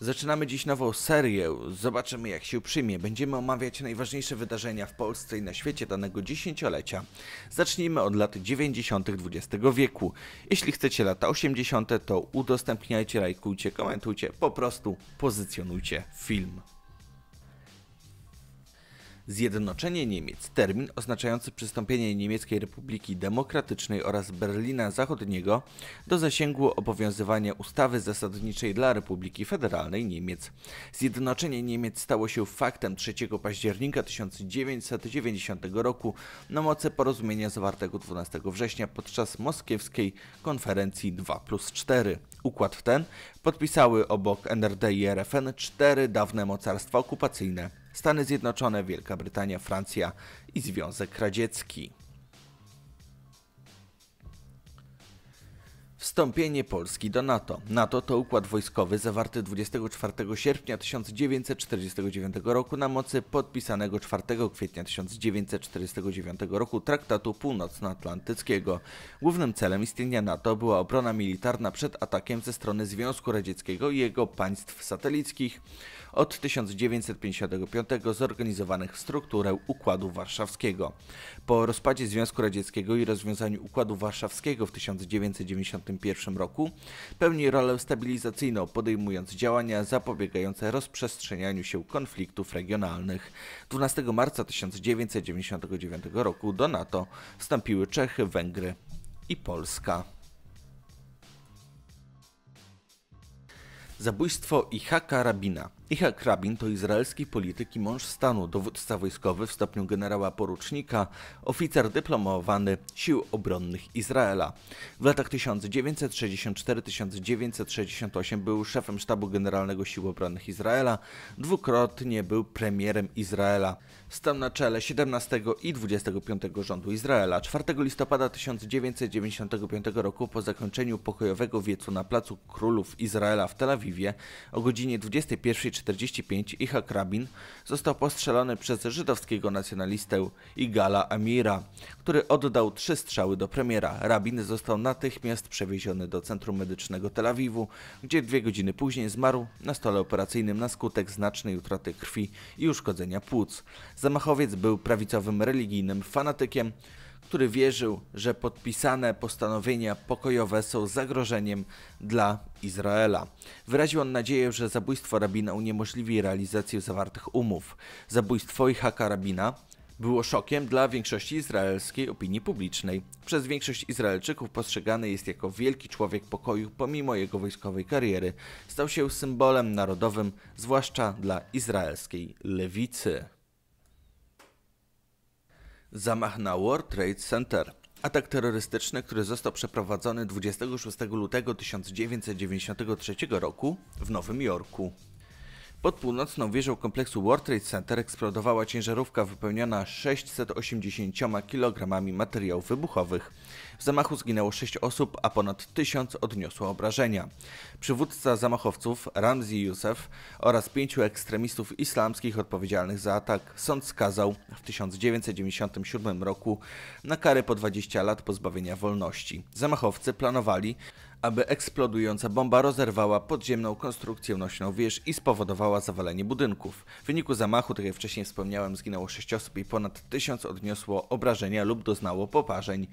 Zaczynamy dziś nową serię. Zobaczymy, jak się przyjmie. Będziemy omawiać najważniejsze wydarzenia w Polsce i na świecie danego dziesięciolecia. Zacznijmy od lat 90. XX wieku. Jeśli chcecie lata 80., to udostępniajcie, lajkujcie, komentujcie, po prostu pozycjonujcie film. Zjednoczenie Niemiec, termin oznaczający przystąpienie Niemieckiej Republiki Demokratycznej oraz Berlina Zachodniego do zasięgu obowiązywania ustawy zasadniczej dla Republiki Federalnej Niemiec. Zjednoczenie Niemiec stało się faktem 3 października 1990 roku na mocy porozumienia zawartego 12 września podczas moskiewskiej konferencji 2 plus 4. Układ ten podpisały obok NRD i RFN cztery dawne mocarstwa okupacyjne. Stany Zjednoczone, Wielka Brytania, Francja i Związek Radziecki. Wstąpienie Polski do NATO. NATO to układ wojskowy zawarty 24 sierpnia 1949 roku na mocy podpisanego 4 kwietnia 1949 roku Traktatu Północnoatlantyckiego. Głównym celem istnienia NATO była obrona militarna przed atakiem ze strony Związku Radzieckiego i jego państw satelickich od 1955 zorganizowanych w strukturę Układu Warszawskiego. Po rozpadzie Związku Radzieckiego i rozwiązaniu Układu Warszawskiego w 1990 1991 roku, pełni rolę stabilizacyjną, podejmując działania zapobiegające rozprzestrzenianiu się konfliktów regionalnych. 12 marca 1999 roku do NATO wstąpiły Czechy, Węgry i Polska. Zabójstwo Iha Rabin'a. Ichak Rabin to izraelski polityk i mąż stanu, dowódca wojskowy w stopniu generała porucznika, oficer dyplomowany Sił Obronnych Izraela. W latach 1964-1968 był szefem sztabu generalnego Sił Obronnych Izraela, dwukrotnie był premierem Izraela. Stał na czele 17 i 25 rządu Izraela. 4 listopada 1995 roku po zakończeniu pokojowego wiecu na Placu Królów Izraela w Tel Awiwie o godzinie 21 1945 Icha Krabin został postrzelony przez żydowskiego nacjonalistę Igala Amira, który oddał trzy strzały do premiera. Rabin został natychmiast przewieziony do Centrum Medycznego Tel Awiwu, gdzie dwie godziny później zmarł na stole operacyjnym na skutek znacznej utraty krwi i uszkodzenia płuc. Zamachowiec był prawicowym religijnym fanatykiem, który wierzył, że podpisane postanowienia pokojowe są zagrożeniem dla Izraela. Wyraził on nadzieję, że zabójstwo rabina uniemożliwi realizację zawartych umów. Zabójstwo Ichaka rabina było szokiem dla większości izraelskiej opinii publicznej. Przez większość Izraelczyków postrzegany jest jako wielki człowiek pokoju pomimo jego wojskowej kariery. Stał się symbolem narodowym, zwłaszcza dla izraelskiej lewicy. Zamach na World Trade Center. Atak terrorystyczny, który został przeprowadzony 26 lutego 1993 roku w Nowym Jorku. Pod północną wieżą kompleksu World Trade Center eksplodowała ciężarówka wypełniona 680 kg materiałów wybuchowych. W zamachu zginęło 6 osób, a ponad 1000 odniosło obrażenia. Przywódca zamachowców Ramzi Youssef oraz pięciu ekstremistów islamskich odpowiedzialnych za atak sąd skazał w 1997 roku na kary po 20 lat pozbawienia wolności. Zamachowcy planowali aby eksplodująca bomba rozerwała podziemną konstrukcję nośną wież i spowodowała zawalenie budynków. W wyniku zamachu, tak jak wcześniej wspomniałem, zginęło 6 osób i ponad 1000 odniosło obrażenia lub doznało poparzeń.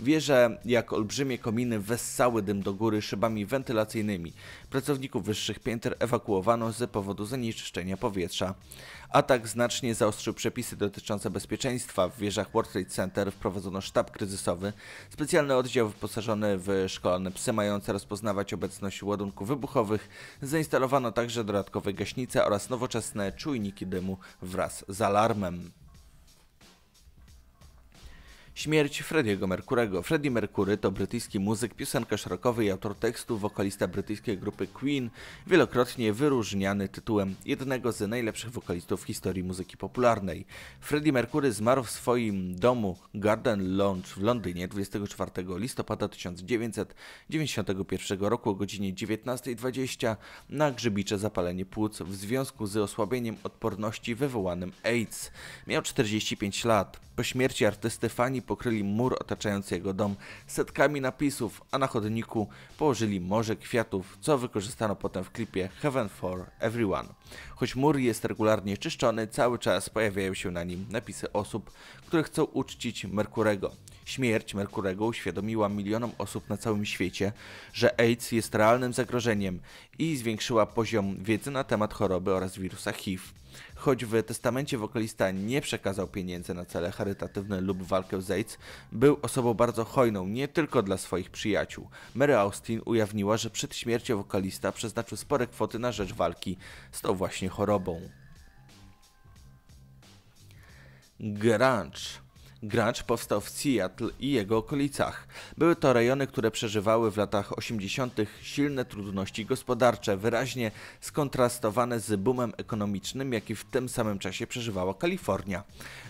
Wieże, jak olbrzymie kominy, wessały dym do góry szybami wentylacyjnymi. Pracowników wyższych pięter ewakuowano z powodu zanieczyszczenia powietrza. Atak znacznie zaostrzył przepisy dotyczące bezpieczeństwa. W wieżach World Trade Center wprowadzono sztab kryzysowy, specjalny oddział wyposażony w szkolone psy mające rozpoznawać obecność ładunków wybuchowych. Zainstalowano także dodatkowe gaśnice oraz nowoczesne czujniki dymu wraz z alarmem. Śmierć Freddiego Merkurego. Freddie Mercury to brytyjski muzyk, piosenkarz rockowy i autor tekstów, wokalista brytyjskiej grupy Queen, wielokrotnie wyróżniany tytułem jednego z najlepszych wokalistów w historii muzyki popularnej. Freddie Mercury zmarł w swoim domu Garden Lounge w Londynie 24 listopada 1991 roku o godzinie 19.20 na grzybicze zapalenie płuc w związku z osłabieniem odporności wywołanym AIDS. Miał 45 lat. Po śmierci artysty fani pokryli mur otaczający jego dom setkami napisów, a na chodniku położyli morze kwiatów, co wykorzystano potem w klipie Heaven for Everyone. Choć mur jest regularnie czyszczony, cały czas pojawiają się na nim napisy osób, które chcą uczcić Merkurego. Śmierć Merkurego uświadomiła milionom osób na całym świecie, że AIDS jest realnym zagrożeniem i zwiększyła poziom wiedzy na temat choroby oraz wirusa HIV. Choć w testamencie wokalista nie przekazał pieniędzy na cele charytatywne lub walkę z AIDS, był osobą bardzo hojną nie tylko dla swoich przyjaciół. Mary Austin ujawniła, że przed śmiercią wokalista przeznaczył spore kwoty na rzecz walki z tą właśnie chorobą. Grunge Gracz powstał w Seattle i jego okolicach. Były to rejony, które przeżywały w latach 80. silne trudności gospodarcze, wyraźnie skontrastowane z boomem ekonomicznym, jaki w tym samym czasie przeżywała Kalifornia.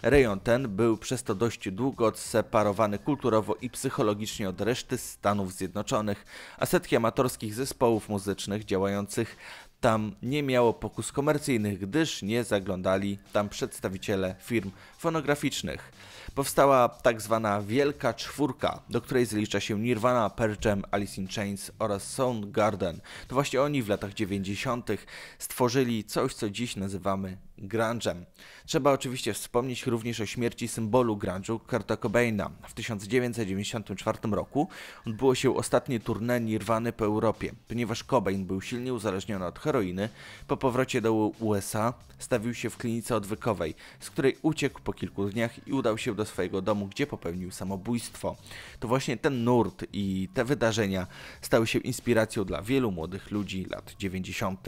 Rejon ten był przez to dość długo odseparowany kulturowo i psychologicznie od reszty Stanów Zjednoczonych, a setki amatorskich zespołów muzycznych działających tam nie miało pokus komercyjnych, gdyż nie zaglądali tam przedstawiciele firm fonograficznych. Powstała tak zwana Wielka Czwórka, do której zlicza się Nirvana, Pearl Jam, Alice in Chains oraz Soundgarden. To właśnie oni w latach 90. stworzyli coś, co dziś nazywamy grunge'em. Trzeba oczywiście wspomnieć również o śmierci symbolu grunge'u Kurta Cobaina. W 1994 roku odbyło się ostatnie tournée Nirwany po Europie. Ponieważ Cobain był silnie uzależniony od heroiny, po powrocie do USA stawił się w klinice odwykowej, z której uciekł po kilku dniach i udał się do swojego domu, gdzie popełnił samobójstwo. To właśnie ten nurt i te wydarzenia stały się inspiracją dla wielu młodych ludzi lat 90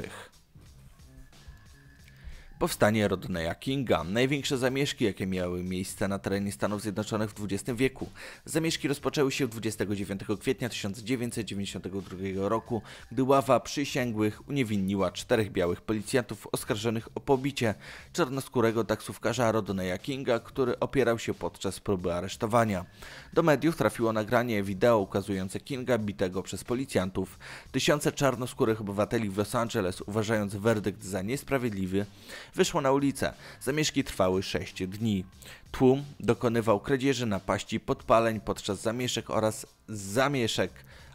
powstanie Rodneya Kinga, największe zamieszki, jakie miały miejsce na terenie Stanów Zjednoczonych w XX wieku. Zamieszki rozpoczęły się 29 kwietnia 1992 roku, gdy ława przysięgłych uniewinniła czterech białych policjantów oskarżonych o pobicie czarnoskórego taksówkarza Rodneya Kinga, który opierał się podczas próby aresztowania. Do mediów trafiło nagranie wideo ukazujące Kinga bitego przez policjantów. Tysiące czarnoskórych obywateli w Los Angeles, uważając werdykt za niesprawiedliwy, wyszło na ulicę. Zamieszki trwały 6 dni. Tłum dokonywał kradzieży, napaści, podpaleń podczas zamieszek oraz zamieszek,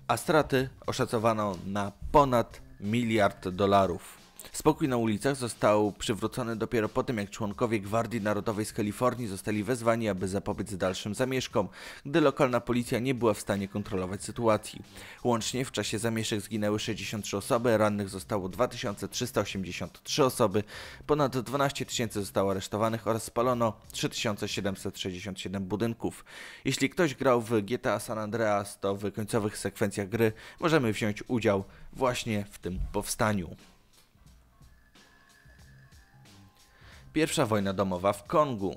a straty oszacowano na ponad miliard dolarów. Spokój na ulicach został przywrócony dopiero po tym, jak członkowie Gwardii Narodowej z Kalifornii zostali wezwani, aby zapobiec dalszym zamieszkom, gdy lokalna policja nie była w stanie kontrolować sytuacji. Łącznie w czasie zamieszek zginęły 63 osoby, rannych zostało 2383 osoby, ponad 12 tysięcy zostało aresztowanych oraz spalono 3767 budynków. Jeśli ktoś grał w GTA San Andreas, to w końcowych sekwencjach gry możemy wziąć udział właśnie w tym powstaniu. Pierwsza wojna domowa w Kongu.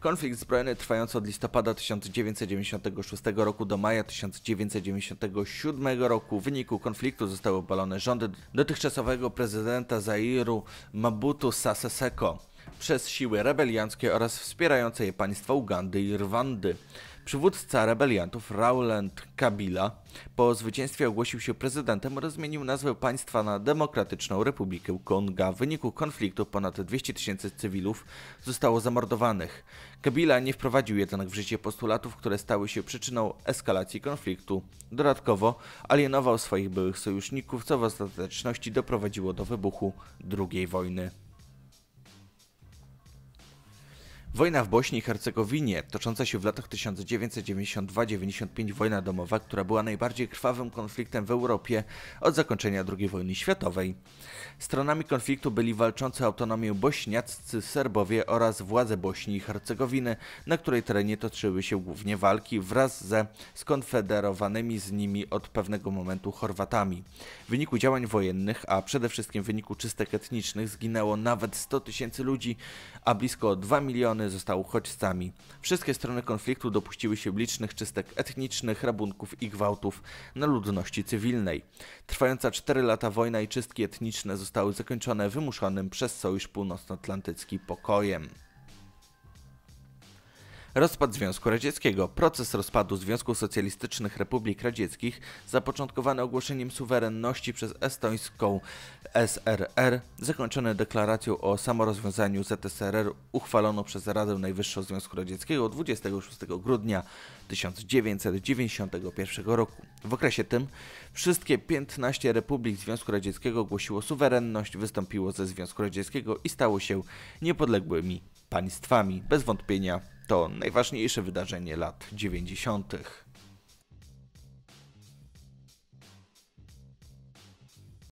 Konflikt zbrojny trwający od listopada 1996 roku do maja 1997 roku. W wyniku konfliktu zostały obalone rządy dotychczasowego prezydenta Zairu Mabutu Seko przez siły rebelianckie oraz wspierające je państwa Ugandy i Rwandy. Przywódca rebeliantów Rowland Kabila po zwycięstwie ogłosił się prezydentem oraz zmienił nazwę państwa na Demokratyczną Republikę Konga. W wyniku konfliktu ponad 200 tysięcy cywilów zostało zamordowanych. Kabila nie wprowadził jednak w życie postulatów, które stały się przyczyną eskalacji konfliktu. Dodatkowo alienował swoich byłych sojuszników, co w ostateczności doprowadziło do wybuchu II wojny. Wojna w Bośni i Hercegowinie, tocząca się w latach 1992-95 wojna domowa, która była najbardziej krwawym konfliktem w Europie od zakończenia II wojny światowej. Stronami konfliktu byli walczący o autonomię bośniaccy Serbowie oraz władze Bośni i Hercegowiny, na której terenie toczyły się głównie walki wraz ze skonfederowanymi z nimi od pewnego momentu Chorwatami. W wyniku działań wojennych, a przede wszystkim w wyniku czystek etnicznych zginęło nawet 100 tysięcy ludzi, a blisko 2 miliony Ukrainy zostały uchodźcami. Wszystkie strony konfliktu dopuściły się licznych czystek etnicznych, rabunków i gwałtów na ludności cywilnej. Trwająca 4 lata wojna i czystki etniczne zostały zakończone wymuszonym przez Sojusz Północnoatlantycki pokojem. Rozpad Związku Radzieckiego. Proces rozpadu Związku Socjalistycznych Republik Radzieckich, zapoczątkowany ogłoszeniem suwerenności przez estońską SRR, zakończony deklaracją o samorozwiązaniu ZSRR uchwaloną przez Radę Najwyższą Związku Radzieckiego 26 grudnia 1991 roku. W okresie tym wszystkie 15 republik Związku Radzieckiego ogłosiło suwerenność, wystąpiło ze Związku Radzieckiego i stało się niepodległymi państwami. Bez wątpienia to najważniejsze wydarzenie lat 90.